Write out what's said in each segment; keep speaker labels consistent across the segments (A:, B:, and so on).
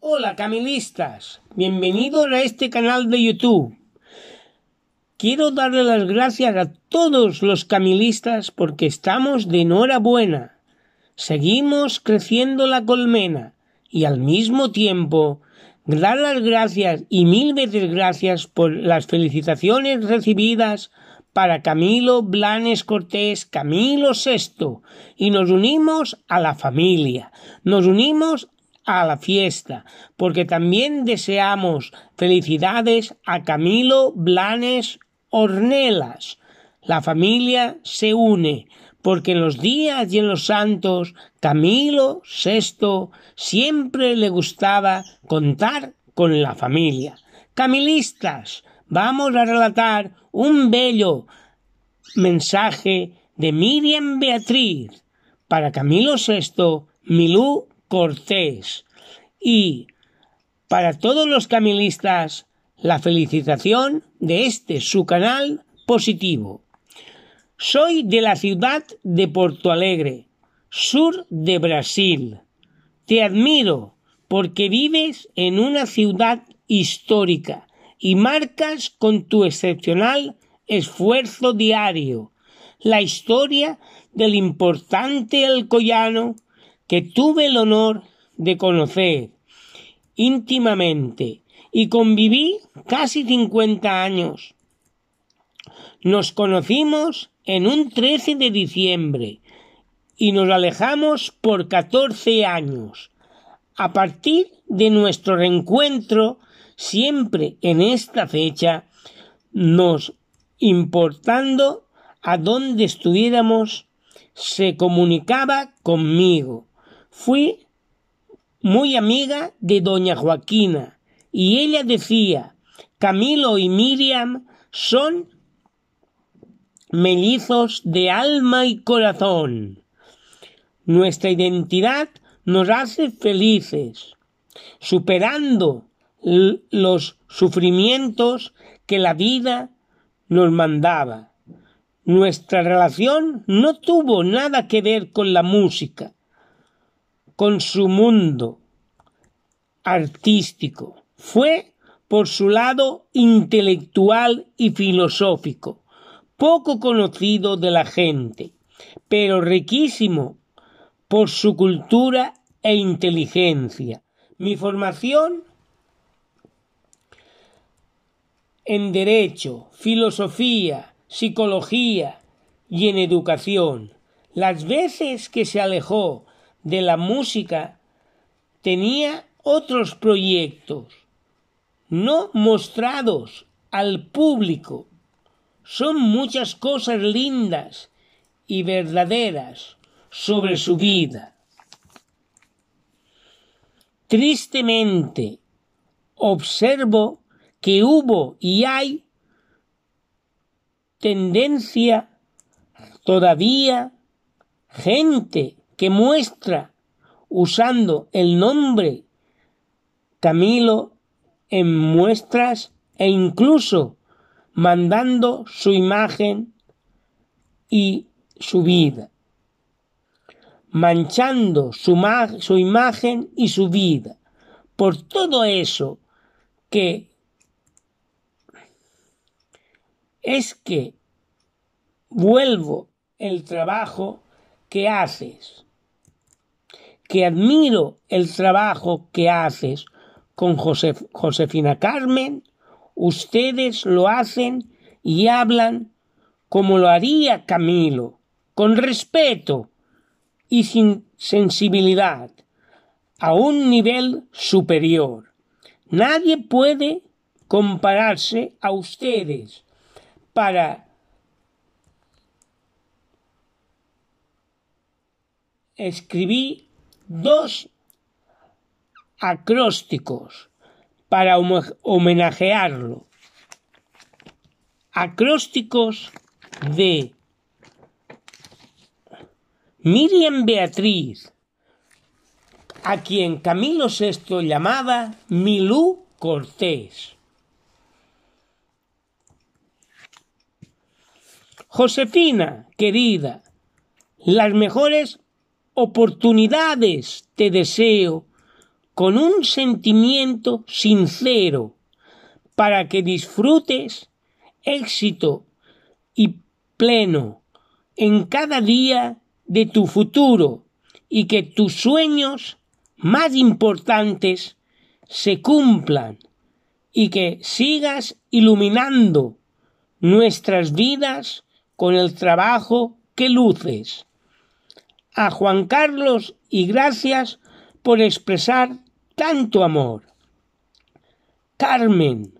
A: Hola Camilistas, bienvenidos a este canal de YouTube. Quiero darle las gracias a todos los camilistas porque estamos de enhorabuena. Seguimos creciendo la colmena y al mismo tiempo dar las gracias y mil veces gracias por las felicitaciones recibidas para Camilo Blanes Cortés, Camilo VI, y nos unimos a la familia, nos unimos a la fiesta, porque también deseamos felicidades a Camilo Blanes Ornelas. La familia se une, porque en los días y en los santos Camilo VI siempre le gustaba contar con la familia. Camilistas, vamos a relatar un bello mensaje de Miriam Beatriz para Camilo VI, Milú Cortés. Y para todos los camilistas, la felicitación de este su canal positivo. Soy de la ciudad de Porto Alegre, sur de Brasil. Te admiro porque vives en una ciudad histórica y marcas con tu excepcional esfuerzo diario la historia del importante alcoyano que tuve el honor de conocer íntimamente y conviví casi 50 años. Nos conocimos en un 13 de diciembre y nos alejamos por 14 años. A partir de nuestro reencuentro, siempre en esta fecha, nos importando a dónde estuviéramos, se comunicaba conmigo fui muy amiga de doña Joaquina y ella decía, Camilo y Miriam son mellizos de alma y corazón. Nuestra identidad nos hace felices, superando los sufrimientos que la vida nos mandaba. Nuestra relación no tuvo nada que ver con la música, con su mundo artístico. Fue por su lado intelectual y filosófico, poco conocido de la gente, pero riquísimo por su cultura e inteligencia. Mi formación en derecho, filosofía, psicología y en educación. Las veces que se alejó de la música, tenía otros proyectos no mostrados al público. Son muchas cosas lindas y verdaderas sobre su vida. Tristemente, observo que hubo y hay tendencia todavía gente que muestra usando el nombre Camilo en muestras e incluso mandando su imagen y su vida, manchando su, su imagen y su vida por todo eso que es que vuelvo el trabajo que haces que admiro el trabajo que haces con Josefina Carmen, ustedes lo hacen y hablan como lo haría Camilo, con respeto y sin sensibilidad, a un nivel superior. Nadie puede compararse a ustedes para escribir dos acrósticos para homenajearlo. Acrósticos de Miriam Beatriz, a quien Camilo VI llamaba Milú Cortés. Josefina, querida, las mejores oportunidades te deseo con un sentimiento sincero para que disfrutes éxito y pleno en cada día de tu futuro y que tus sueños más importantes se cumplan y que sigas iluminando nuestras vidas con el trabajo que luces a Juan Carlos y gracias por expresar tanto amor. Carmen,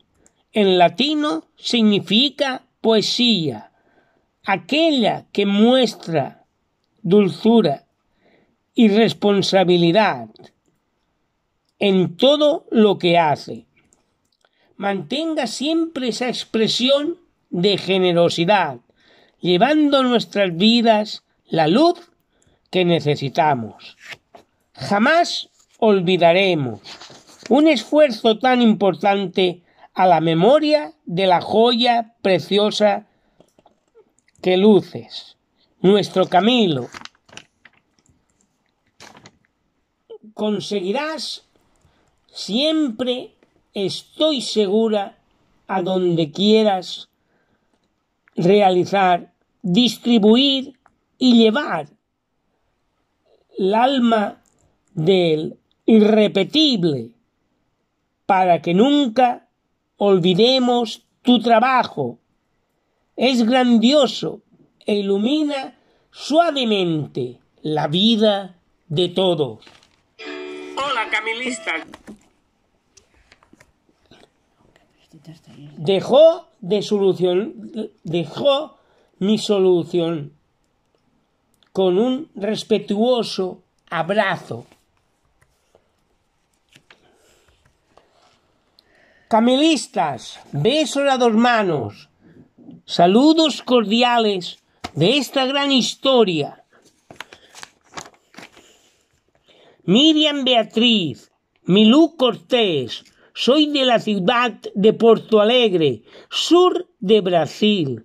A: en latino, significa poesía, aquella que muestra dulzura y responsabilidad en todo lo que hace. Mantenga siempre esa expresión de generosidad, llevando a nuestras vidas la luz que necesitamos. Jamás olvidaremos un esfuerzo tan importante a la memoria de la joya preciosa que luces, nuestro Camilo. Conseguirás siempre, estoy segura, a donde quieras realizar, distribuir y llevar el alma del irrepetible para que nunca olvidemos tu trabajo. Es grandioso e ilumina suavemente la vida de todos. Hola, Camilista. Dejó de solución, dejó mi solución con un respetuoso abrazo. Camelistas, besos a dos manos, saludos cordiales de esta gran historia. Miriam Beatriz, Milú Cortés, soy de la ciudad de Porto Alegre, sur de Brasil.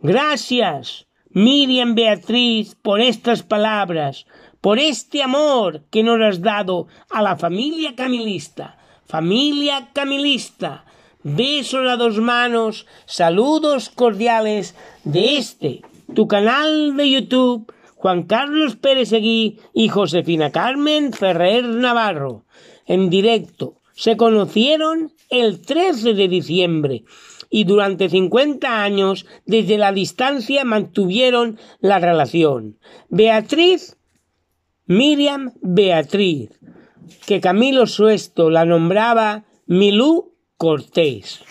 A: Gracias Miriam Beatriz, por estas palabras, por este amor que nos has dado a la familia camilista. Familia camilista, besos a dos manos, saludos cordiales de este, tu canal de YouTube, Juan Carlos Pérez Seguí y Josefina Carmen Ferrer Navarro, en directo se conocieron el 13 de diciembre y durante 50 años desde la distancia mantuvieron la relación. Beatriz, Miriam Beatriz, que Camilo Suesto la nombraba Milú Cortés.